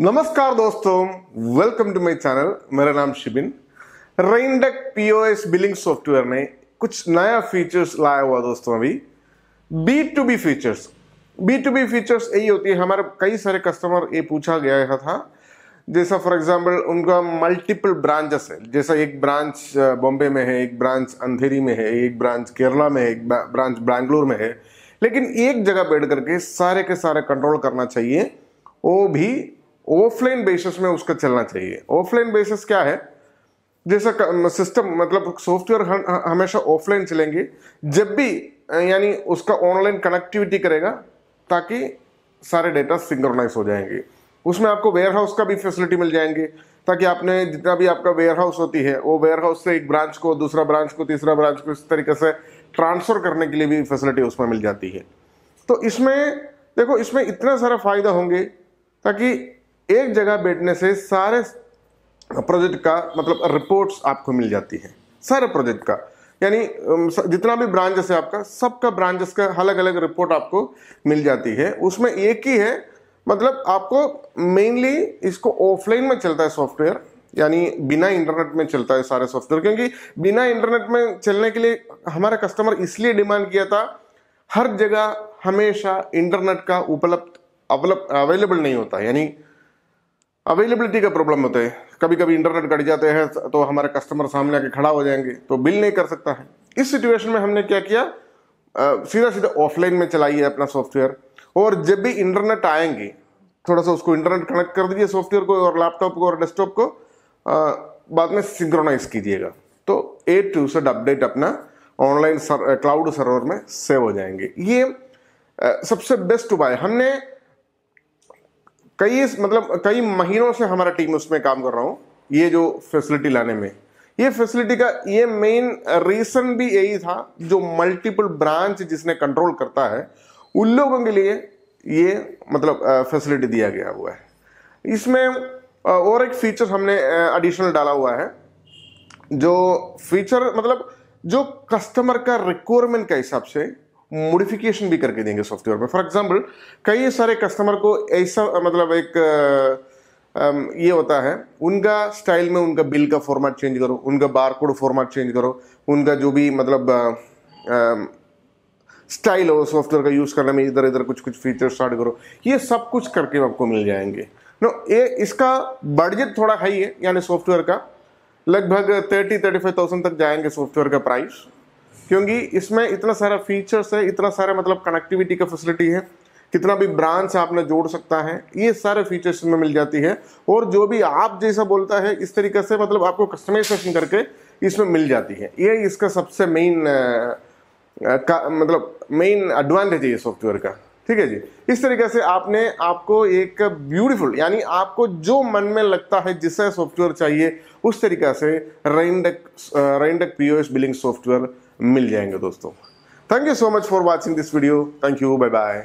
नमस्कार दोस्तों welcome to my channel मेरा नाम शिबिन रेनडेक पीओएस बिलिंग सॉफ्टवेयर ने कुछ नया फीचर्स लाया हुआ दोस्तों अभी B to B features B to B features यही होती है हमारे कई सारे कस्टमर ये पूछा गया था जैसा फॉर एग्जांपल उनका मल्टीपल ब्रांचेस है जैसा एक ब्रांच बॉम्बे में है एक ब्रांच अंधेरी में है एक ब्रांच केरला में है एक ब्रांच बैंगलोर में है लेकिन एक जगह बैठ करके सारे के सारे कंट्रोल करना चाहिए वो भी ऑफलाइन बेसिस में उसका चलना चाहिए ऑफलाइन बेसिस क्या है जैसे सिस्टम मतलब सॉफ्टवेयर हमेशा ऑफलाइन चलेंगे जब भी यानी उसका ऑनलाइन कनेक्टिविटी करेगा ताकि सारे डेटा सिंक्रोनाइज हो जाएंगे उसमें आपको वेयर हाउस का भी फैसिलिटी मिल जाएंगे ताकि आपने जितना भी आपका वेयर हाउस होती है वो वेयर हाउस से एक ब्रांच को दूसरा ब्रांच को तीसरा ब्रांच को इस तरीके से ट्रांसफ़र करने के लिए भी फैसिलिटी उसमें मिल जाती है तो इसमें देखो इसमें इतना सारा फ़ायदा होंगे ताकि एक जगह बैठने से सारे प्रोजेक्ट का मतलब रिपोर्ट्स आपको मिल जाती है सारे प्रोजेक्ट का यानी जितना भी ब्रांचेस है आपका सबका ब्रांचेस का अलग अलग रिपोर्ट आपको मिल जाती है उसमें एक ही है मतलब आपको मेनली इसको ऑफलाइन में चलता है सॉफ्टवेयर यानी बिना इंटरनेट में चलता है सारे सॉफ्टवेयर क्योंकि बिना इंटरनेट में चलने के लिए हमारा कस्टमर इसलिए डिमांड किया था हर जगह हमेशा इंटरनेट का उपलब्ध अवेलेबल नहीं होता यानी अवेलेबिलिटी का प्रॉब्लम होता है कभी कभी इंटरनेट कट जाते हैं तो हमारे कस्टमर सामने आके खड़ा हो जाएंगे तो बिल नहीं कर सकता है इस सिचुएशन में हमने क्या किया आ, सीधा सीधा ऑफलाइन में चलाइए अपना सॉफ्टवेयर और जब भी इंटरनेट आएंगे थोड़ा सा उसको इंटरनेट कनेक्ट कर दीजिए सॉफ्टवेयर को और लैपटॉप को और डेस्कटॉप को आ, बाद में सिंक्रोनाइज कीजिएगा तो ए टू सेट अपडेट अपना ऑनलाइन क्लाउड सर्वर में सेव हो जाएंगे ये आ, सबसे बेस्ट उपाय हमने कई मतलब कई महीनों से हमारा टीम उसमें काम कर रहा हूँ ये जो फैसिलिटी लाने में ये फैसिलिटी का ये मेन रीज़न भी यही था जो मल्टीपल ब्रांच जिसने कंट्रोल करता है उन लोगों के लिए ये मतलब फैसिलिटी दिया गया हुआ है इसमें और एक फीचर हमने एडिशनल डाला हुआ है जो फीचर मतलब जो कस्टमर का रिक्वायरमेंट के हिसाब से मोडिफिकेशन भी करके देंगे सॉफ्टवेयर में फॉर एग्जाम्पल कई सारे कस्टमर को ऐसा मतलब एक ये होता है उनका स्टाइल में उनका बिल का फॉर्मेट चेंज करो उनका बार कोड फॉर्मेट चेंज करो उनका जो भी मतलब स्टाइल हो सॉफ्टवेयर का यूज़ करने में इधर इधर कुछ कुछ फीचर्स ऐड करो ये सब कुछ करके आपको मिल जाएंगे नो ये इसका बजट थोड़ा हाई है यानी सॉफ्टवेयर का लगभग थर्टी थर्टी फाइव थाउजेंड तक जाएंगे सॉफ्टवेयर का प्राइस क्योंकि इसमें इतना सारा फीचर्स है इतना सारा मतलब कनेक्टिविटी का फैसिलिटी है कितना भी ब्रांच आपने जोड़ सकता है ये सारे फीचर्स में मिल जाती है और जो भी आप जैसा बोलता है इस तरीके से मतलब आपको कस्टमाइजेशन करके इसमें मिल जाती है ये इसका सबसे मेन का मतलब मेन एडवांटेज है ये सॉफ्टवेयर का ठीक है जी इस तरीके से आपने आपको एक ब्यूटीफुल यानी आपको जो मन में लगता है जिससे सॉफ्टवेयर चाहिए उस तरीका से रेनडक रेनडक पी बिलिंग सॉफ्टवेयर मिल जाएंगे दोस्तों thank you so much for watching this video thank you bye bye